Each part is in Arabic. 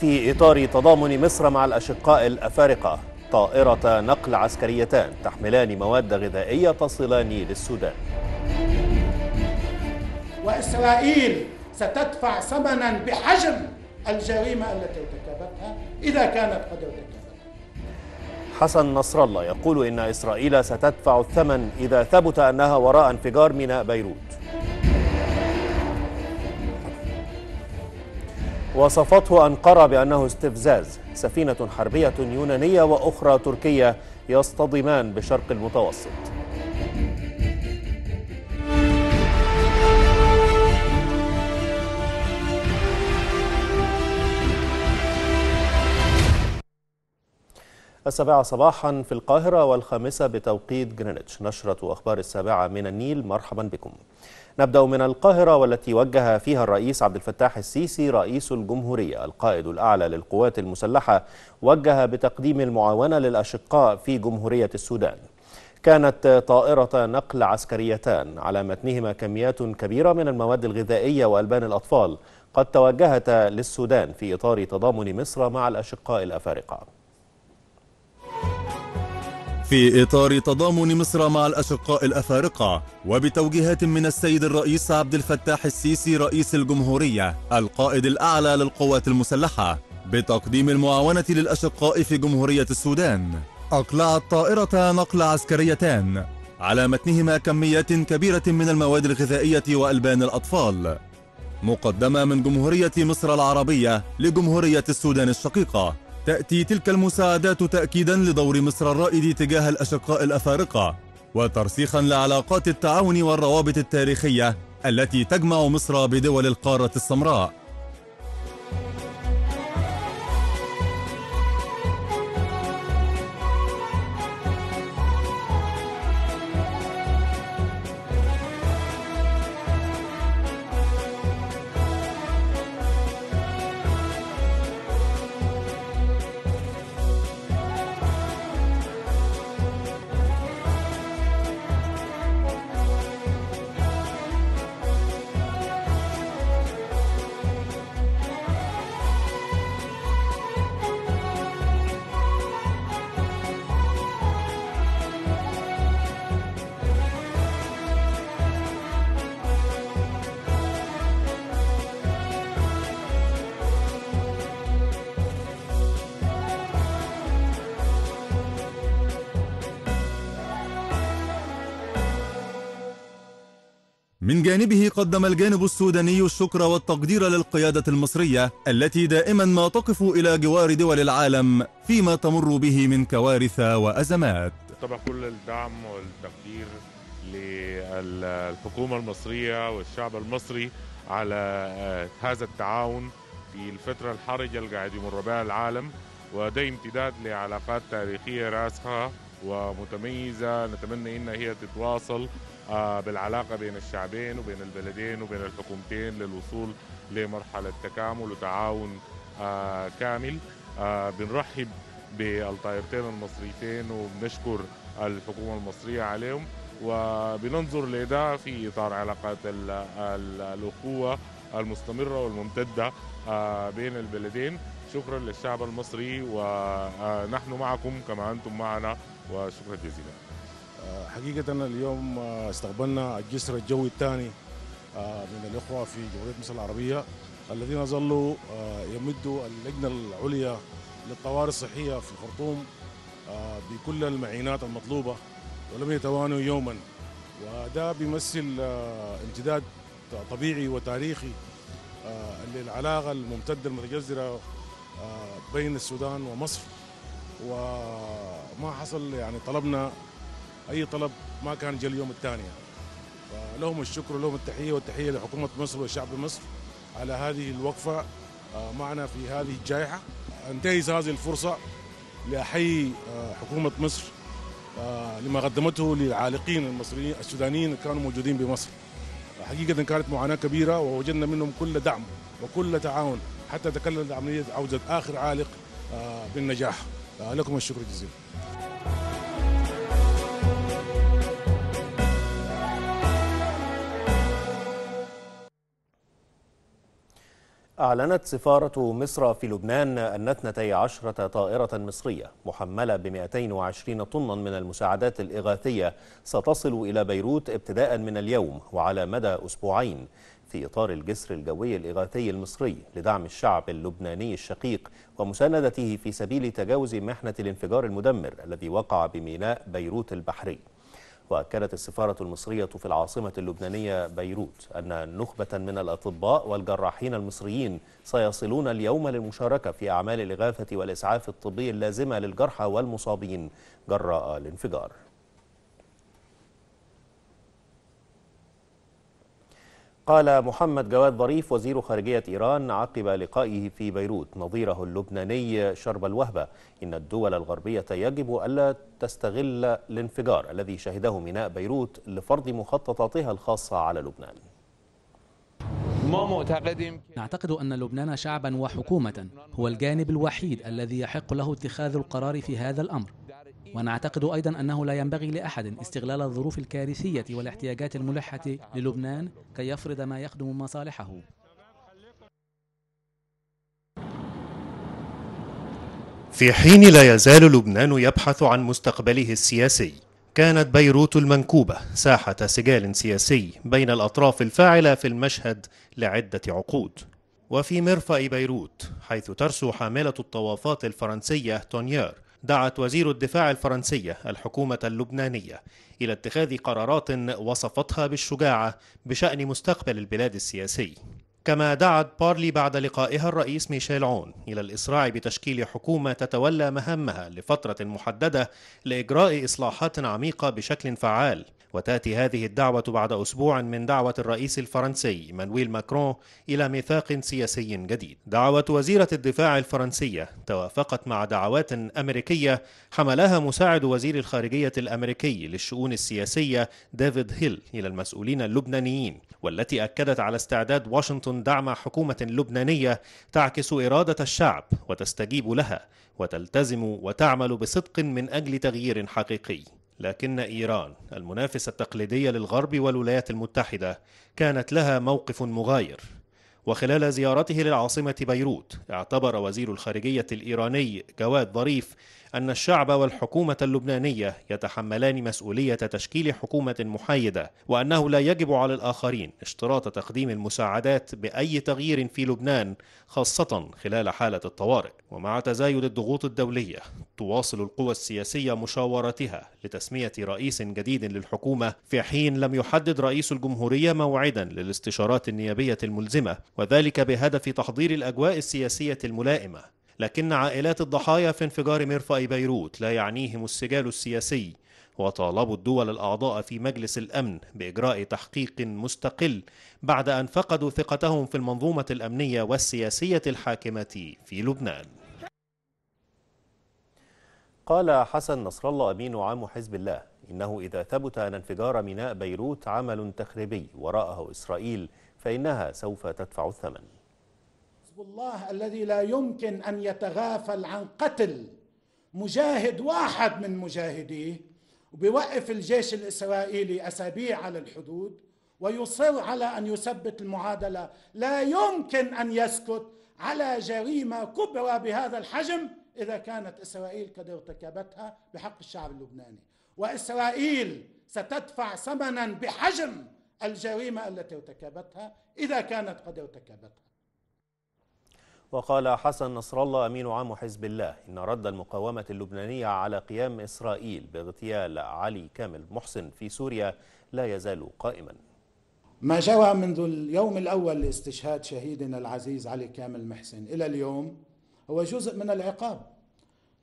في إطار تضامن مصر مع الأشقاء الأفارقة طائرة نقل عسكريتان تحملان مواد غذائية تصلان للسودان وإسرائيل ستدفع ثمنا بحجم الجريمة التي ارتكبتها إذا كانت قد ارتكبتها حسن نصر الله يقول إن إسرائيل ستدفع الثمن إذا ثبت أنها وراء انفجار ميناء بيروت وصفته أنقرة بأنه استفزاز سفينة حربية يونانية وأخرى تركية يصطدمان بشرق المتوسط السابعة صباحا في القاهرة والخامسة بتوقيت جرينتش نشرة أخبار السابعة من النيل مرحبا بكم نبدأ من القاهرة والتي وجه فيها الرئيس عبد الفتاح السيسي رئيس الجمهورية القائد الأعلى للقوات المسلحة وجه بتقديم المعاونة للأشقاء في جمهورية السودان كانت طائرة نقل عسكريتان على متنهما كميات كبيرة من المواد الغذائية وألبان الأطفال قد توجهتا للسودان في إطار تضامن مصر مع الأشقاء الأفارقة في إطار تضامن مصر مع الأشقاء الأفارقة وبتوجيهات من السيد الرئيس عبد الفتاح السيسي رئيس الجمهورية القائد الأعلى للقوات المسلحة بتقديم المعاونة للأشقاء في جمهورية السودان أقلعت طائرة نقل عسكريتان على متنهما كميات كبيرة من المواد الغذائية وألبان الأطفال مقدمة من جمهورية مصر العربية لجمهورية السودان الشقيقة تأتي تلك المساعدات تأكيدا لدور مصر الرائد تجاه الأشقاء الأفارقة وترسيخا لعلاقات التعاون والروابط التاريخية التي تجمع مصر بدول القارة السمراء من جانبه قدم الجانب السوداني الشكر والتقدير للقيادة المصرية التي دائما ما تقف إلى جوار دول العالم فيما تمر به من كوارث وأزمات طبعا كل الدعم والتقدير للحكومة المصرية والشعب المصري على آه، هذا التعاون في الفترة الحرجة اللي قاعد يمر بها العالم وده امتداد لعلاقات تاريخية راسخة ومتميزة نتمنى إن هي تتواصل آه، بالعلاقه بين الشعبين وبين البلدين وبين الحكومتين للوصول لمرحله تكامل وتعاون آه، كامل آه، بنرحب بالطائرتين المصريتين وبنشكر الحكومه المصريه عليهم وبننظر لدا في اطار علاقات الاخوه المستمره والممتده بين البلدين شكرا للشعب المصري ونحن معكم كما انتم معنا وشكرا جزيلا حقيقة اليوم آه، استقبلنا الجسر الجوي الثاني آه، من الإخوة في جمهورية مصر العربية الذين ظلوا آه، يمدوا اللجنة العليا للطوارئ الصحية في الخرطوم بكل المعينات المطلوبة ولم يتوانوا يوما وده بيمثل امتداد طبيعي وتاريخي للعلاقة الممتدة المتجذرة بين السودان ومصر وما حصل يعني طلبنا اي طلب ما كان جاء اليوم الثاني لهم الشكر ولهم التحيه والتحيه لحكومه مصر وشعب مصر على هذه الوقفه آه، معنا في هذه الجائحه انتهز هذه الفرصه لاحيي آه، حكومه مصر آه، لما قدمته للعالقين المصريين السودانيين اللي كانوا موجودين بمصر حقيقه كانت معاناه كبيره ووجدنا منهم كل دعم وكل تعاون حتى تكلمت عمليه عوده اخر عالق بالنجاح لكم الشكر الجزيل أعلنت سفارة مصر في لبنان أن 12 طائرة مصرية محملة ب 220 طنا من المساعدات الإغاثية ستصل إلى بيروت ابتداء من اليوم وعلى مدى أسبوعين في إطار الجسر الجوي الإغاثي المصري لدعم الشعب اللبناني الشقيق ومساندته في سبيل تجاوز محنة الانفجار المدمر الذي وقع بميناء بيروت البحري وأكدت السفارة المصرية في العاصمة اللبنانية بيروت أن نخبة من الأطباء والجراحين المصريين سيصلون اليوم للمشاركة في أعمال الإغاثة والإسعاف الطبي اللازمة للجرحى والمصابين جراء الانفجار قال محمد جواد ظريف وزير خارجية إيران عقب لقائه في بيروت نظيره اللبناني شرب الوهبة إن الدول الغربية يجب ألا تستغل الانفجار الذي شهده ميناء بيروت لفرض مخططاتها الخاصة على لبنان نعتقد أن لبنان شعبا وحكومة هو الجانب الوحيد الذي يحق له اتخاذ القرار في هذا الأمر ونعتقد أيضا أنه لا ينبغي لأحد استغلال الظروف الكارثية والاحتياجات الملحة للبنان كي يفرض ما يخدم مصالحه في حين لا يزال لبنان يبحث عن مستقبله السياسي كانت بيروت المنكوبة ساحة سجال سياسي بين الأطراف الفاعلة في المشهد لعدة عقود وفي مرفأ بيروت حيث ترسو حاملة الطوافات الفرنسية تونيار دعت وزير الدفاع الفرنسية الحكومة اللبنانية إلى اتخاذ قرارات وصفتها بالشجاعة بشأن مستقبل البلاد السياسي كما دعت بارلي بعد لقائها الرئيس ميشيل عون إلى الإسراع بتشكيل حكومة تتولى مهامها لفترة محددة لإجراء إصلاحات عميقة بشكل فعال وتاتي هذه الدعوه بعد اسبوع من دعوه الرئيس الفرنسي مانويل ماكرون الى ميثاق سياسي جديد. دعوه وزيره الدفاع الفرنسيه توافقت مع دعوات امريكيه حملها مساعد وزير الخارجيه الامريكي للشؤون السياسيه ديفيد هيل الى المسؤولين اللبنانيين والتي اكدت على استعداد واشنطن دعم حكومه لبنانيه تعكس اراده الشعب وتستجيب لها وتلتزم وتعمل بصدق من اجل تغيير حقيقي لكن ايران المنافسه التقليديه للغرب والولايات المتحده كانت لها موقف مغاير وخلال زيارته للعاصمة بيروت اعتبر وزير الخارجية الإيراني جواد ظريف أن الشعب والحكومة اللبنانية يتحملان مسؤولية تشكيل حكومة محايدة وأنه لا يجب على الآخرين اشتراط تقديم المساعدات بأي تغيير في لبنان خاصة خلال حالة الطوارئ ومع تزايد الضغوط الدولية تواصل القوى السياسية مشاورتها لتسمية رئيس جديد للحكومة في حين لم يحدد رئيس الجمهورية موعدا للاستشارات النيابية الملزمة وذلك بهدف تحضير الأجواء السياسية الملائمة لكن عائلات الضحايا في انفجار مرفأ بيروت لا يعنيهم السجال السياسي وطالبوا الدول الأعضاء في مجلس الأمن بإجراء تحقيق مستقل بعد أن فقدوا ثقتهم في المنظومة الأمنية والسياسية الحاكمة في لبنان قال حسن نصر الله أمين عام حزب الله إنه إذا ثبت أن انفجار ميناء بيروت عمل تخريبي وراءه إسرائيل فإنها سوف تدفع الثمن حزب الله الذي لا يمكن أن يتغافل عن قتل مجاهد واحد من مجاهديه وبيوقف الجيش الإسرائيلي أسابيع على الحدود ويصر على أن يثبت المعادلة لا يمكن أن يسكت على جريمة كبرى بهذا الحجم إذا كانت إسرائيل قد ارتكبتها بحق الشعب اللبناني وإسرائيل ستدفع ثمنا بحجم الجريمه التي ارتكبتها اذا كانت قد ارتكبتها وقال حسن نصر الله أمين عام حزب الله إن رد المقاومة اللبنانية على قيام إسرائيل باغتيال علي كامل محسن في سوريا لا يزال قائما ما جرى منذ اليوم الأول لاستشهاد شهيدنا العزيز علي كامل محسن إلى اليوم هو جزء من العقاب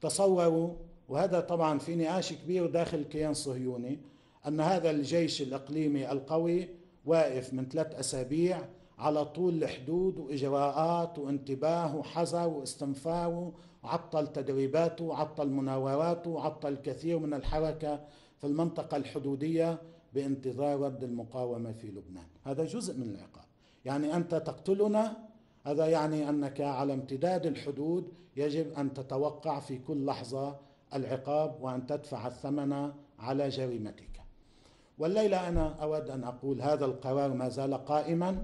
تصوروا وهذا طبعا في نقاش كبير داخل الكيان الصهيوني أن هذا الجيش الإقليمي القوي واقف من ثلاث أسابيع على طول الحدود وإجراءات وانتباه وحذر واستنفار وعطل تدريباته وعطل مناوراته وعطل الكثير من الحركة في المنطقة الحدودية بانتظار رد المقاومة في لبنان هذا جزء من العقاب يعني أنت تقتلنا هذا يعني أنك على امتداد الحدود يجب أن تتوقع في كل لحظة العقاب وأن تدفع الثمن على جريمتك والليلة أنا أود أن أقول هذا القرار ما زال قائما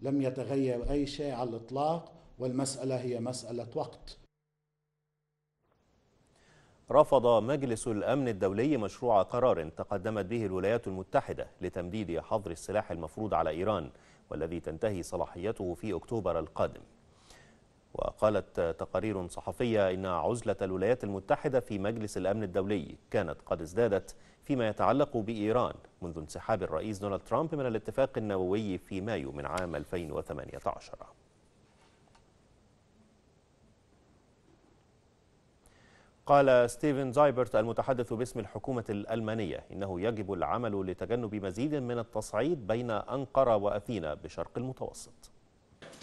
لم يتغير أي شيء على الإطلاق والمسألة هي مسألة وقت رفض مجلس الأمن الدولي مشروع قرار تقدمت به الولايات المتحدة لتمديد حظر السلاح المفروض على إيران والذي تنتهي صلاحيته في أكتوبر القادم وقالت تقارير صحفية إن عزلة الولايات المتحدة في مجلس الأمن الدولي كانت قد ازدادت فيما يتعلق بإيران منذ انسحاب الرئيس دونالد ترامب من الاتفاق النووي في مايو من عام 2018 قال ستيفن زايبرت المتحدث باسم الحكومة الألمانية إنه يجب العمل لتجنب مزيد من التصعيد بين أنقرة وأثينا بشرق المتوسط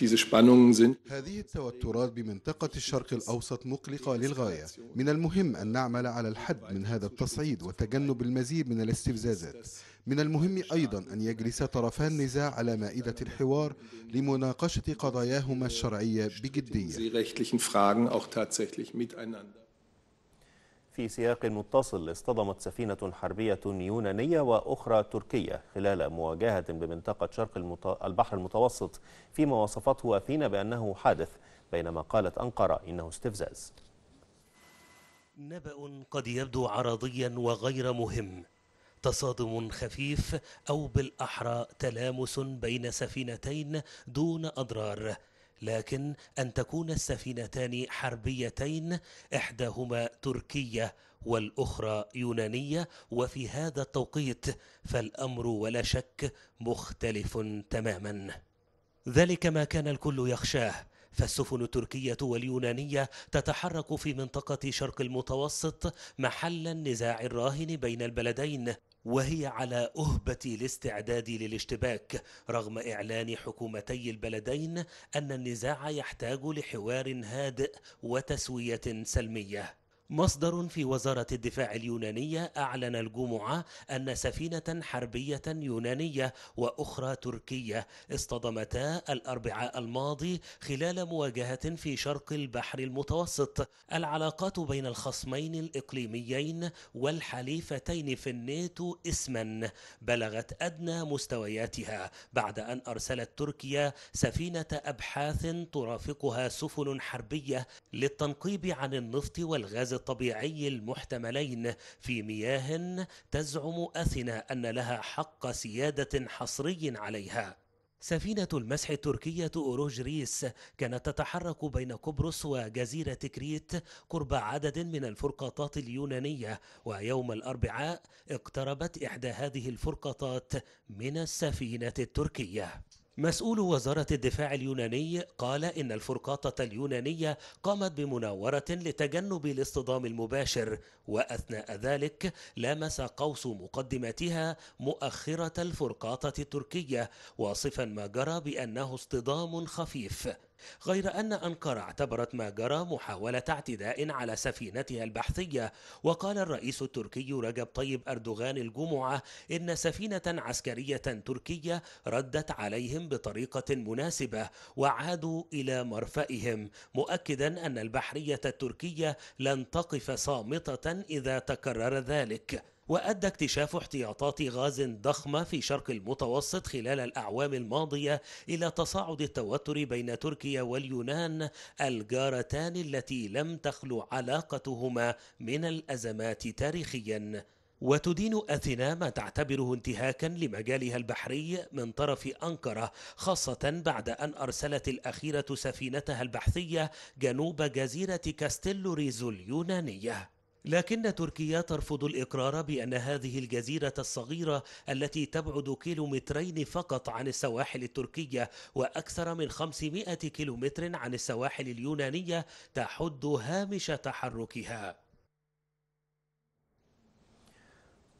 هذه التوترات بمنطقة الشرق الأوسط مقلقة للغاية من المهم أن نعمل على الحد من هذا التصعيد وتجنب المزيد من الاستفزازات من المهم أيضا أن يجلس طرفا النزاع على مائدة الحوار لمناقشة قضاياهما الشرعية بجدية في سياق متصل اصطدمت سفينة حربية يونانية وأخرى تركية خلال مواجهة بمنطقة شرق البحر المتوسط فيما وصفته أثينا بأنه حادث بينما قالت أنقرة إنه استفزاز نبأ قد يبدو عرضيا وغير مهم تصادم خفيف أو بالأحرى تلامس بين سفينتين دون أضرار لكن أن تكون السفينتان حربيتين إحداهما تركية والأخرى يونانية وفي هذا التوقيت فالأمر ولا شك مختلف تماما ذلك ما كان الكل يخشاه فالسفن التركية واليونانية تتحرك في منطقة شرق المتوسط محل النزاع الراهن بين البلدين وهي على أهبة الاستعداد للاشتباك رغم إعلان حكومتي البلدين أن النزاع يحتاج لحوار هادئ وتسوية سلمية مصدر في وزارة الدفاع اليونانية أعلن الجمعة أن سفينة حربية يونانية وأخرى تركية اصطدمتا الأربعاء الماضي خلال مواجهة في شرق البحر المتوسط العلاقات بين الخصمين الإقليميين والحليفتين في الناتو اسما بلغت أدنى مستوياتها بعد أن أرسلت تركيا سفينة أبحاث ترافقها سفن حربية للتنقيب عن النفط والغاز الطبيعي المحتملين في مياه تزعم أثينا أن لها حق سيادة حصري عليها سفينة المسح التركية أوروجريس كانت تتحرك بين قبرص وجزيرة كريت قرب عدد من الفرقاطات اليونانية ويوم الأربعاء اقتربت إحدى هذه الفرقاطات من السفينة التركية مسؤول وزارة الدفاع اليوناني قال إن الفرقاطة اليونانية قامت بمناورة لتجنب الاصطدام المباشر وأثناء ذلك لامس قوس مقدمتها مؤخرة الفرقاطة التركية واصفا ما جرى بأنه اصطدام خفيف غير أن أنقرة اعتبرت ما جرى محاولة اعتداء على سفينتها البحثية وقال الرئيس التركي رجب طيب أردوغان الجمعة إن سفينة عسكرية تركية ردت عليهم بطريقة مناسبة وعادوا إلى مرفئهم مؤكدا أن البحرية التركية لن تقف صامتة إذا تكرر ذلك وأدى اكتشاف احتياطات غاز ضخمة في شرق المتوسط خلال الأعوام الماضية إلى تصاعد التوتر بين تركيا واليونان الجارتان التي لم تخلو علاقتهما من الأزمات تاريخياً وتدين أثينا ما تعتبره انتهاكا لمجالها البحري من طرف أنقرة خاصة بعد أن أرسلت الأخيرة سفينتها البحثية جنوب جزيرة كاستيلو ريزو اليونانية لكن تركيا ترفض الإقرار بأن هذه الجزيرة الصغيرة التي تبعد كيلومترين فقط عن السواحل التركية وأكثر من 500 كيلومتر عن السواحل اليونانية تحد هامش تحركها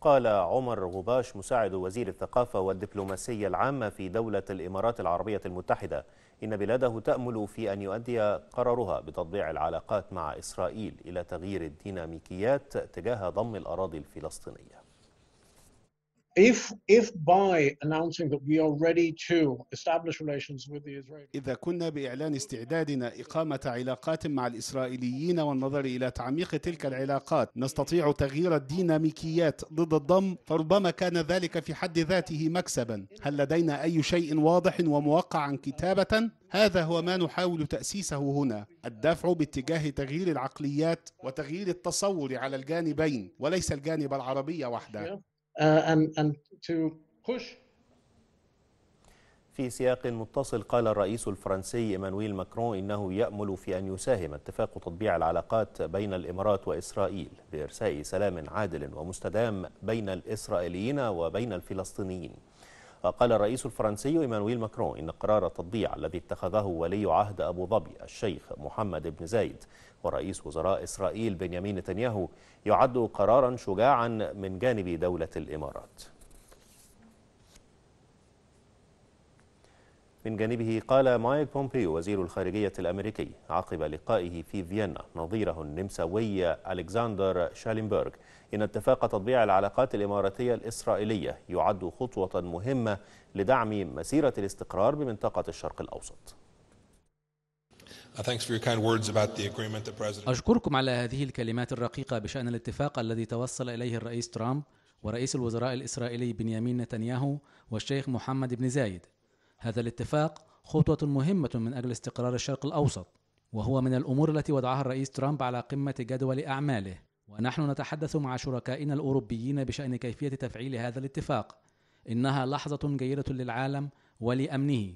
قال عمر غباش مساعد وزير الثقافة والدبلوماسية العامة في دولة الإمارات العربية المتحدة إن بلاده تأمل في أن يؤدي قرارها بتطبيع العلاقات مع إسرائيل إلى تغيير الديناميكيات تجاه ضم الأراضي الفلسطينية If, if by announcing that we are ready to establish relations with the Israelis. إذا كنا بإعلان استعدادنا إقامة علاقات مع الإسرائيليين والنظر إلى تعميق تلك العلاقات نستطيع تغيير الديناميكيات ضد الضم فربما كان ذلك في حد ذاته مكسبا هل لدينا أي شيء واضح وموقع كتابة؟ هذا هو ما نحاول تأسيسه هنا الدفع باتجاه تغيير العقليات وتغيير التصور على الجانبين وليس الجانب العربي وحده and, آه، and to push في سياق متصل قال الرئيس الفرنسي إيمانويل ماكرون إنه يأمل في أن يساهم اتفاق تطبيع العلاقات بين الإمارات وإسرائيل بإرساء سلام عادل ومستدام بين الإسرائيليين وبين الفلسطينيين وقال الرئيس الفرنسي إيمانويل ماكرون إن قرار التطبيع الذي اتخذه ولي عهد أبو ظبي الشيخ محمد بن زايد ورئيس وزراء إسرائيل بنيامين نتنياهو يعد قرارا شجاعا من جانب دولة الإمارات من جانبه قال مايك بومبيو وزير الخارجية الأمريكي عقب لقائه في فيينا نظيره النمساوي ألكسندر شالينبرغ إن اتفاق تطبيع العلاقات الإماراتية الإسرائيلية يعد خطوة مهمة لدعم مسيرة الاستقرار بمنطقة الشرق الأوسط uh, أشكركم على هذه الكلمات الرقيقة بشأن الاتفاق الذي توصل إليه الرئيس ترامب ورئيس الوزراء الإسرائيلي بنيامين نتنياهو والشيخ محمد بن زايد هذا الاتفاق خطوة مهمة من أجل استقرار الشرق الأوسط وهو من الأمور التي وضعها الرئيس ترامب على قمة جدول أعماله ونحن نتحدث مع شركائنا الأوروبيين بشأن كيفية تفعيل هذا الاتفاق إنها لحظة جيدة للعالم ولأمنه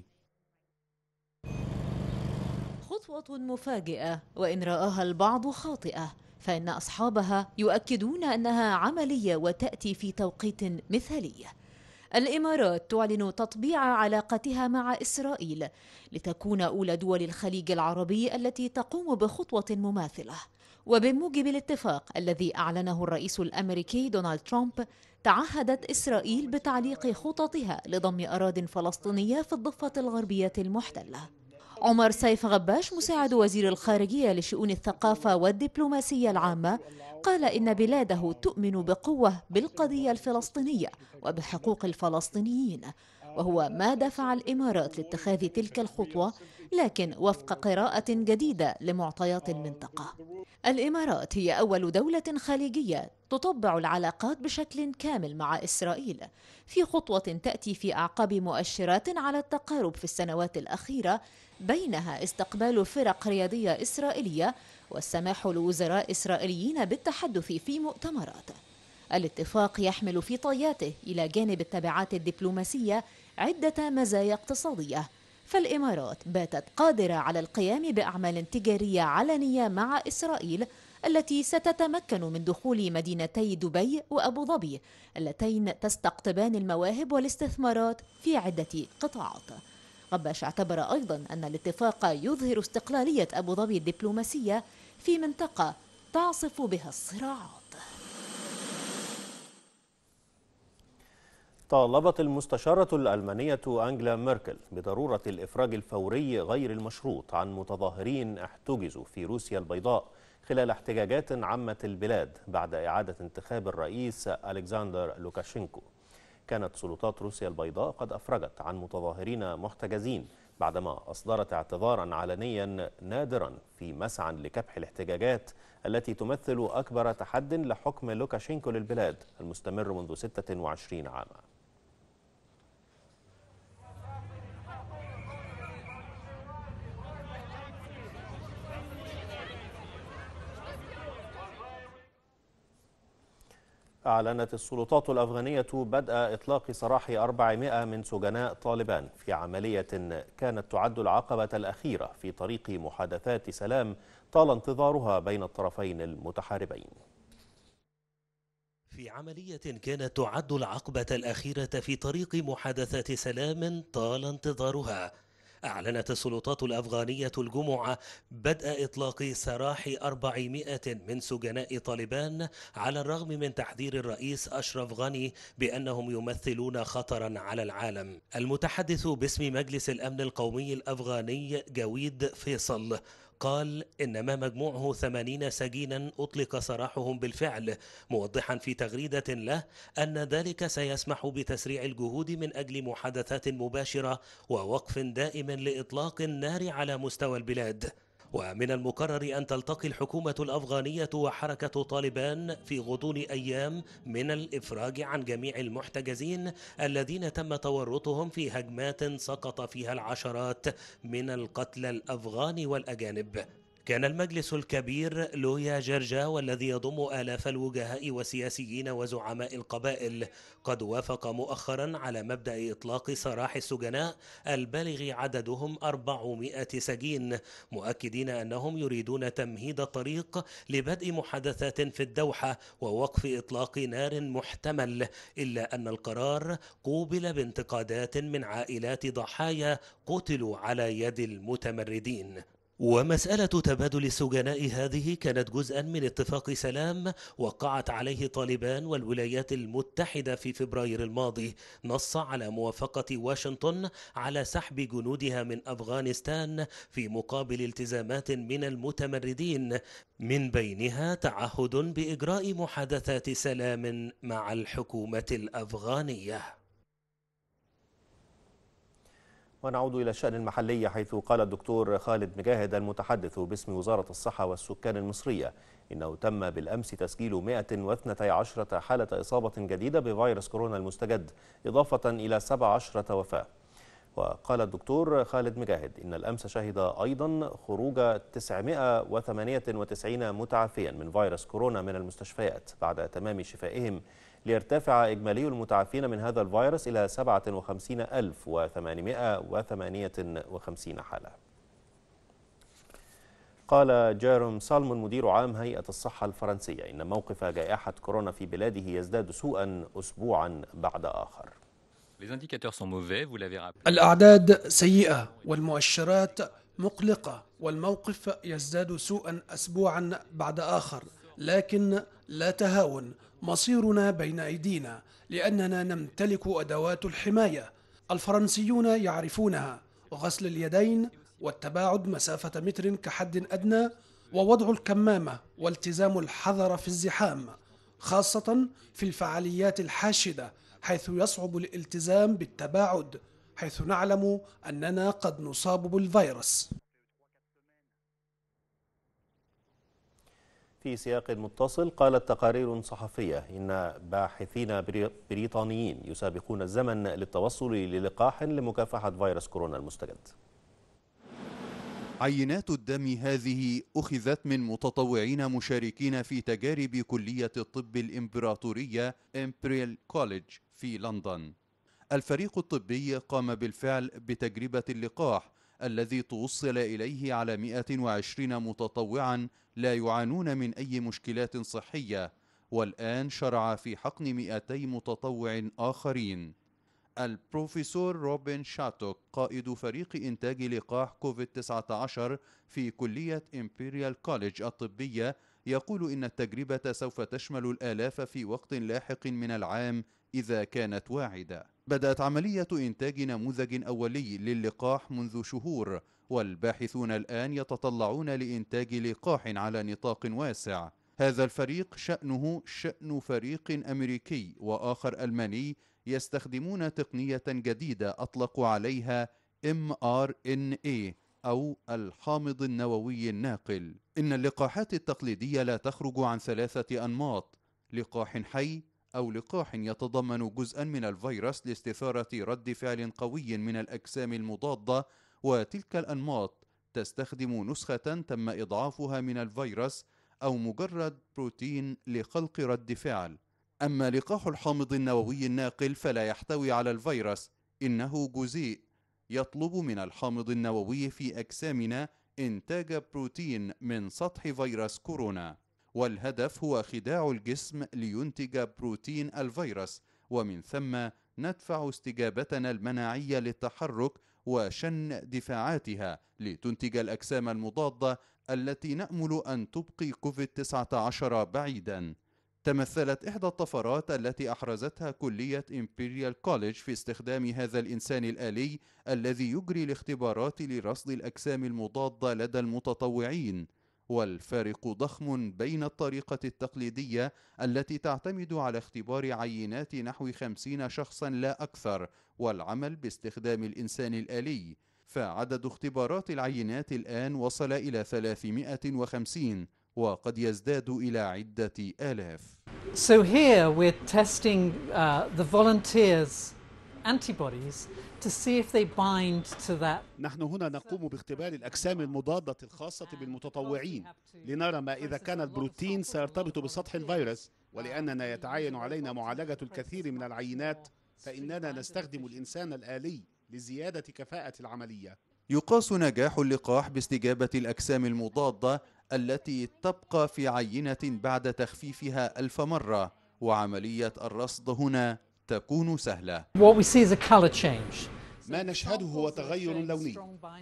خطوة مفاجئة وإن رآها البعض خاطئة فإن أصحابها يؤكدون أنها عملية وتأتي في توقيت مثالي الإمارات تعلن تطبيع علاقتها مع إسرائيل لتكون أولى دول الخليج العربي التي تقوم بخطوة مماثلة وبموجب الاتفاق الذي أعلنه الرئيس الأمريكي دونالد ترامب تعهدت إسرائيل بتعليق خططها لضم أراض فلسطينية في الضفة الغربية المحتلة عمر سيف غباش مساعد وزير الخارجية لشؤون الثقافة والدبلوماسية العامة قال إن بلاده تؤمن بقوة بالقضية الفلسطينية وبحقوق الفلسطينيين وهو ما دفع الإمارات لاتخاذ تلك الخطوة لكن وفق قراءة جديدة لمعطيات المنطقة الإمارات هي أول دولة خليجية تطبع العلاقات بشكل كامل مع إسرائيل في خطوة تأتي في أعقاب مؤشرات على التقارب في السنوات الأخيرة بينها استقبال فرق رياضية إسرائيلية والسماح لوزراء إسرائيليين بالتحدث في مؤتمرات الاتفاق يحمل في طياته إلى جانب التبعات الدبلوماسية عدة مزايا اقتصادية فالإمارات باتت قادرة على القيام بأعمال تجارية علنية مع إسرائيل التي ستتمكن من دخول مدينتي دبي وأبو ظبي اللتين تستقطبان المواهب والاستثمارات في عدة قطاعات غباش اعتبر أيضا أن الاتفاق يظهر استقلالية أبو ظبي الدبلوماسية في منطقة تعصف بها الصراعات طالبت المستشارة الألمانية أنجلا ميركل بضرورة الإفراج الفوري غير المشروط عن متظاهرين احتجزوا في روسيا البيضاء خلال احتجاجات عمت البلاد بعد إعادة انتخاب الرئيس ألكسندر لوكاشينكو كانت سلطات روسيا البيضاء قد أفرجت عن متظاهرين محتجزين بعدما أصدرت اعتذارا علنيا نادرا في مسعى لكبح الاحتجاجات التي تمثل أكبر تحد لحكم لوكاشينكو للبلاد المستمر منذ 26 عاما أعلنت السلطات الأفغانية بدء إطلاق سراح 400 من سجناء طالبان في عملية كانت تعد العقبة الأخيرة في طريق محادثات سلام طال انتظارها بين الطرفين المتحاربين في عملية كانت تعد العقبة الأخيرة في طريق محادثات سلام طال انتظارها أعلنت السلطات الأفغانية الجمعة بدء إطلاق سراح 400 من سجناء طالبان على الرغم من تحذير الرئيس أشرف غني بأنهم يمثلون خطرا على العالم المتحدث باسم مجلس الأمن القومي الأفغاني جويد فيصل قال إن ما مجموعه ثمانين سجينا أطلق سراحهم بالفعل موضحا في تغريدة له أن ذلك سيسمح بتسريع الجهود من أجل محادثات مباشرة ووقف دائم لإطلاق النار على مستوى البلاد ومن المقرر أن تلتقي الحكومة الأفغانية وحركة طالبان في غضون أيام من الإفراج عن جميع المحتجزين الذين تم تورطهم في هجمات سقط فيها العشرات من القتلى الأفغان والأجانب كان المجلس الكبير لويا جرجا والذي يضم آلاف الوجهاء والسياسيين وزعماء القبائل قد وافق مؤخرا على مبدأ إطلاق سراح السجناء البالغ عددهم 400 سجين مؤكدين أنهم يريدون تمهيد الطريق لبدء محادثات في الدوحة ووقف إطلاق نار محتمل إلا أن القرار قوبل بانتقادات من عائلات ضحايا قتلوا على يد المتمردين ومسألة تبادل السجناء هذه كانت جزءا من اتفاق سلام وقعت عليه طالبان والولايات المتحدة في فبراير الماضي نص على موافقة واشنطن على سحب جنودها من أفغانستان في مقابل التزامات من المتمردين من بينها تعهد بإجراء محادثات سلام مع الحكومة الأفغانية ونعود إلى الشأن المحلي حيث قال الدكتور خالد مجاهد المتحدث باسم وزارة الصحة والسكان المصرية إنه تم بالأمس تسجيل 112 حالة إصابة جديدة بفيروس كورونا المستجد إضافة إلى 17 وفاة وقال الدكتور خالد مجاهد إن الأمس شهد أيضا خروج 998 متعافيا من فيروس كورونا من المستشفيات بعد تمام شفائهم ليرتفع إجمالي المتعافين من هذا الفيروس إلى 57858 حالة قال جيروم سالمون مدير عام هيئة الصحة الفرنسية إن موقف جائحة كورونا في بلاده يزداد سوءا أسبوعا بعد آخر الأعداد سيئة والمؤشرات مقلقة والموقف يزداد سوءا أسبوعا بعد آخر لكن لا تهاون مصيرنا بين ايدينا لاننا نمتلك ادوات الحمايه الفرنسيون يعرفونها غسل اليدين والتباعد مسافه متر كحد ادنى ووضع الكمامه والتزام الحذر في الزحام خاصه في الفعاليات الحاشده حيث يصعب الالتزام بالتباعد حيث نعلم اننا قد نصاب بالفيروس في سياق متصل قالت تقارير صحفية إن باحثين بريطانيين يسابقون الزمن للتوصل للقاح لمكافحة فيروس كورونا المستجد عينات الدم هذه أخذت من متطوعين مشاركين في تجارب كلية الطب الإمبراطورية إمبريال كوليج في لندن الفريق الطبي قام بالفعل بتجربة اللقاح الذي توصل إليه على 120 متطوعا لا يعانون من أي مشكلات صحية والآن شرع في حقن 200 متطوع آخرين البروفيسور روبن شاتوك قائد فريق إنتاج لقاح كوفيد-19 في كلية إمبريال كوليج الطبية يقول إن التجربة سوف تشمل الآلاف في وقت لاحق من العام إذا كانت واعدة بدأت عملية إنتاج نموذج أولي للقاح منذ شهور والباحثون الآن يتطلعون لإنتاج لقاح على نطاق واسع هذا الفريق شأنه شأن فريق أمريكي وآخر ألماني يستخدمون تقنية جديدة أطلقوا عليها mRNA إيه أو الحامض النووي الناقل إن اللقاحات التقليدية لا تخرج عن ثلاثة أنماط لقاح حي أو لقاح يتضمن جزءا من الفيروس لاستثارة رد فعل قوي من الأجسام المضادة وتلك الأنماط تستخدم نسخة تم إضعافها من الفيروس أو مجرد بروتين لخلق رد فعل أما لقاح الحامض النووي الناقل فلا يحتوي على الفيروس إنه جزيء يطلب من الحامض النووي في أجسامنا إنتاج بروتين من سطح فيروس كورونا والهدف هو خداع الجسم لينتج بروتين الفيروس ومن ثم ندفع استجابتنا المناعيه للتحرك وشن دفاعاتها لتنتج الاجسام المضاده التي نامل ان تبقي كوفيد 19 بعيدا تمثلت إحدى الطفرات التي أحرزتها كلية إمبريال كوليج في استخدام هذا الإنسان الآلي الذي يجري الاختبارات لرصد الأجسام المضادة لدى المتطوعين والفارق ضخم بين الطريقة التقليدية التي تعتمد على اختبار عينات نحو خمسين شخصا لا أكثر والعمل باستخدام الإنسان الآلي فعدد اختبارات العينات الآن وصل إلى 350 وقد يزداد إلى عدة آلاف So here we're testing uh, the volunteers' antibodies نحن هنا نقوم باختبار الأجسام المضادة الخاصة بالمتطوعين لنرى ما إذا كان البروتين سيرتبط بسطح الفيروس ولأننا يتعين علينا معالجة الكثير من العينات فإننا نستخدم الإنسان الآلي لزيادة كفاءة العملية يقاس نجاح اللقاح باستجابة الأجسام المضادة التي تبقى في عينة بعد تخفيفها ألف مرة وعملية الرصد هنا تكون سهلة ما نشهده هو تغير لوني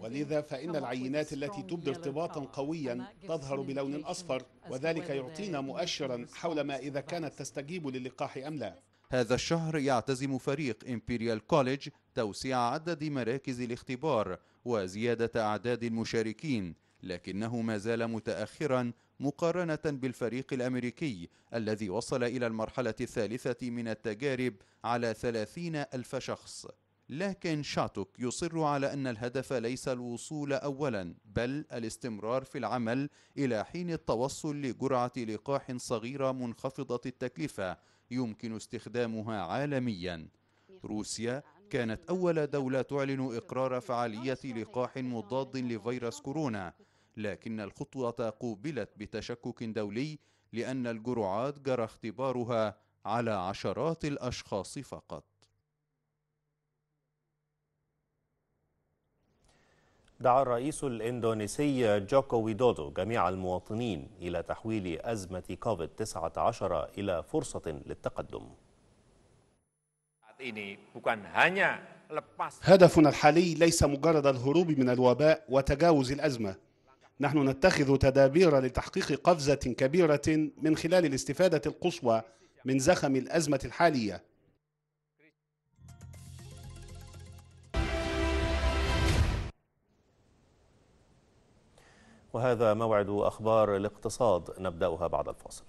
ولذا فإن العينات التي تبدي ارتباطا قويا تظهر بلون أصفر وذلك يعطينا مؤشرا حول ما إذا كانت تستجيب للقاح أم لا هذا الشهر يعتزم فريق إمبريال كوليج توسيع عدد مراكز الاختبار وزيادة أعداد المشاركين لكنه ما زال متأخرا مقارنة بالفريق الأمريكي الذي وصل إلى المرحلة الثالثة من التجارب على ثلاثين ألف شخص لكن شاتوك يصر على أن الهدف ليس الوصول أولا بل الاستمرار في العمل إلى حين التوصل لجرعة لقاح صغيرة منخفضة التكلفة يمكن استخدامها عالميا روسيا كانت أول دولة تعلن إقرار فعالية لقاح مضاد لفيروس كورونا لكن الخطوة قوبلت بتشكك دولي لأن الجرعات جرى اختبارها على عشرات الأشخاص فقط دعا الرئيس الإندونيسي جوكو ويدودو جميع المواطنين إلى تحويل أزمة كوفيد-19 إلى فرصة للتقدم هدفنا الحالي ليس مجرد الهروب من الوباء وتجاوز الأزمة نحن نتخذ تدابير لتحقيق قفزة كبيرة من خلال الاستفادة القصوى من زخم الأزمة الحالية وهذا موعد أخبار الاقتصاد نبدأها بعد الفاصل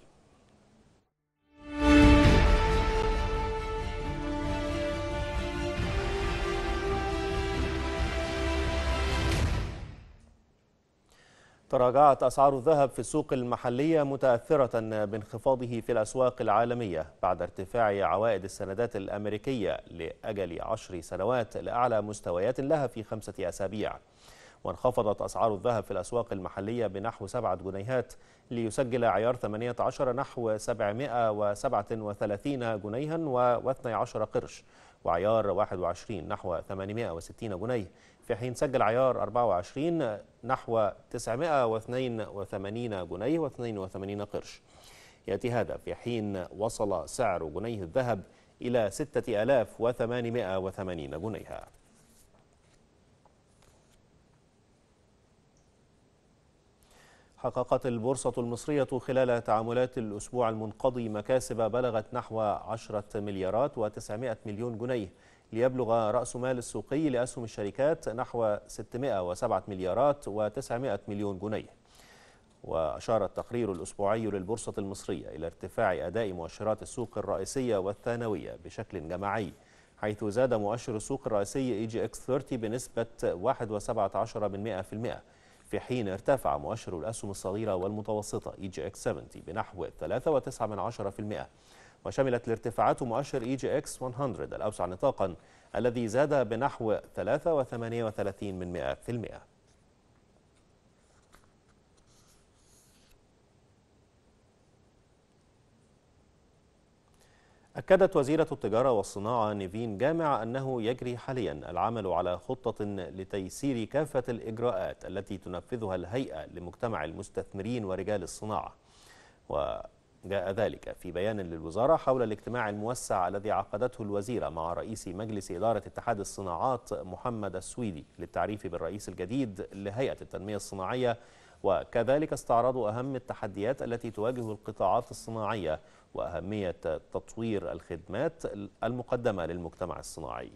تراجعت أسعار الذهب في السوق المحلية متأثرة بانخفاضه في الأسواق العالمية بعد ارتفاع عوائد السندات الأمريكية لأجل عشر سنوات لأعلى مستويات لها في خمسة أسابيع وانخفضت أسعار الذهب في الأسواق المحلية بنحو سبعة جنيهات ليسجل عيار 18 نحو 737 جنيها و12 قرش وعيار 21 نحو 860 جنيه في حين سجل عيار 24 نحو 982 جنيه و82 قرش يأتي هذا في حين وصل سعر جنيه الذهب إلى 6880 جنيها حققت البورصة المصرية خلال تعاملات الأسبوع المنقضي مكاسب بلغت نحو 10 مليارات و900 مليون جنيه ليبلغ رأس مال السوقي لأسهم الشركات نحو 607 مليارات و900 مليون جنيه وأشار التقرير الأسبوعي للبورصة المصرية إلى ارتفاع أداء مؤشرات السوق الرئيسية والثانوية بشكل جماعي حيث زاد مؤشر السوق الرئيسي اي جي اكس 30 بنسبة 1.17% في حين ارتفع مؤشر الأسهم الصغيرة والمتوسطة اي جي اكس 70 بنحو 3.9% وشملت الارتفاعات مؤشر اي جي اكس 100 الاوسع نطاقا الذي زاد بنحو 3.38 من في المئة أكدت وزيرة التجارة والصناعة نيفين جامع أنه يجري حاليا العمل على خطة لتيسير كافة الإجراءات التي تنفذها الهيئة لمجتمع المستثمرين ورجال الصناعة و جاء ذلك في بيان للوزارة حول الاجتماع الموسع الذي عقدته الوزيرة مع رئيس مجلس إدارة اتحاد الصناعات محمد السويدي للتعريف بالرئيس الجديد لهيئة التنمية الصناعية وكذلك استعرضوا أهم التحديات التي تواجه القطاعات الصناعية وأهمية تطوير الخدمات المقدمة للمجتمع الصناعي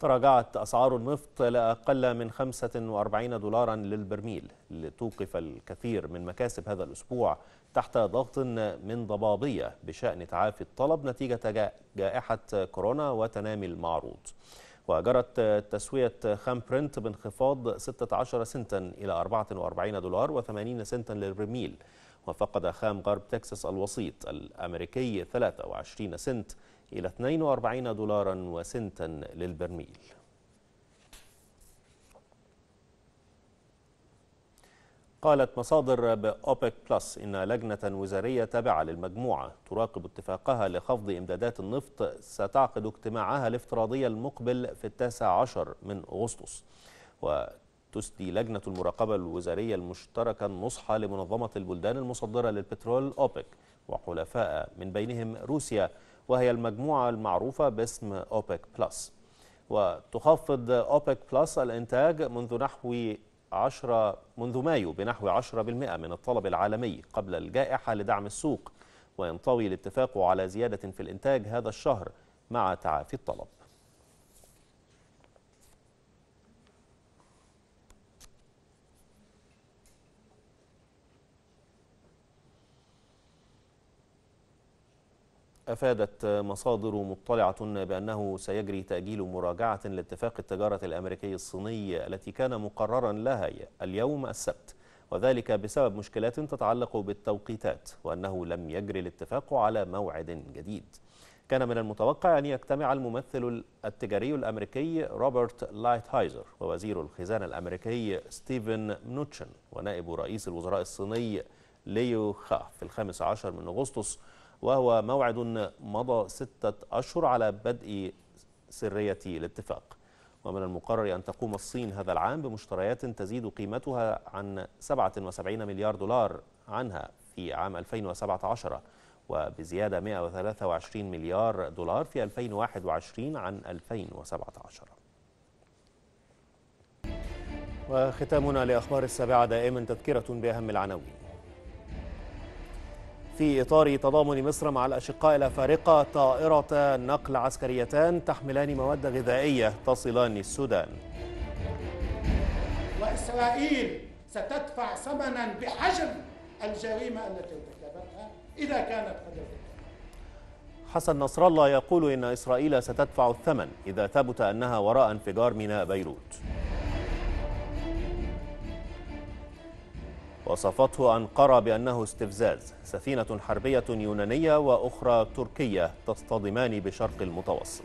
تراجعت أسعار النفط لأقل من 45 دولارا للبرميل لتوقف الكثير من مكاسب هذا الأسبوع تحت ضغط من ضبابية بشأن تعافي الطلب نتيجة جائحة كورونا وتنامي المعروض وجرت تسوية خام برنت بانخفاض 16 سنتا إلى 44 دولار و80 سنتا للبرميل وفقد خام غرب تكساس الوسيط الأمريكي 23 سنت إلى 42 دولارا وسنتا للبرميل قالت مصادر بأوبك بلس إن لجنة وزارية تابعة للمجموعة تراقب اتفاقها لخفض إمدادات النفط ستعقد اجتماعها الافتراضي المقبل في التاسع عشر من أغسطس وتسدي لجنة المراقبة الوزارية المشتركة النصح لمنظمة البلدان المصدرة للبترول أوبك وحلفاء من بينهم روسيا وهي المجموعة المعروفة باسم أوبك بلس وتخفض أوبك بلس الإنتاج منذ نحو 10 منذ مايو بنحو 10% من الطلب العالمي قبل الجائحة لدعم السوق وينطوي الاتفاق على زيادة في الإنتاج هذا الشهر مع تعافي الطلب أفادت مصادر مطلعة بأنه سيجري تأجيل مراجعة لاتفاق التجارة الأمريكي الصيني التي كان مقررا لها اليوم السبت وذلك بسبب مشكلات تتعلق بالتوقيتات وأنه لم يجري الاتفاق على موعد جديد كان من المتوقع أن يجتمع الممثل التجاري الأمريكي روبرت لايتهايزر ووزير الخزانة الأمريكي ستيفن نوتشن ونائب رئيس الوزراء الصيني ليو خا في الخامس عشر من أغسطس وهو موعد مضى ستة أشهر على بدء سرية الاتفاق ومن المقرر أن تقوم الصين هذا العام بمشتريات تزيد قيمتها عن 77 مليار دولار عنها في عام 2017 وبزيادة 123 مليار دولار في 2021 عن 2017 وختامنا لأخبار السابعة دائما تذكرة بأهم العناوين في إطار تضامن مصر مع الأشقاء الأفارقة طائرة نقل عسكريتان تحملان مواد غذائية تصلان السودان وإسرائيل ستدفع ثمنا بحجم الجريمة التي ارتكبتها إذا كانت قد حسن نصر الله يقول إن إسرائيل ستدفع الثمن إذا ثبت أنها وراء انفجار ميناء بيروت وصفته أنقرة بأنه استفزاز سفينة حربية يونانية وأخرى تركية تصطدمان بشرق المتوسط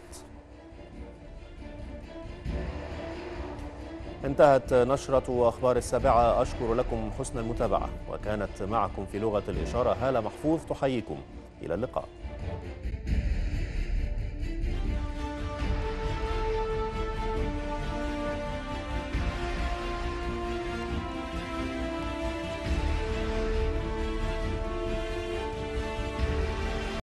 انتهت نشرة أخبار السابعة أشكر لكم حسن المتابعة وكانت معكم في لغة الإشارة هالة محفوظ تحييكم إلى اللقاء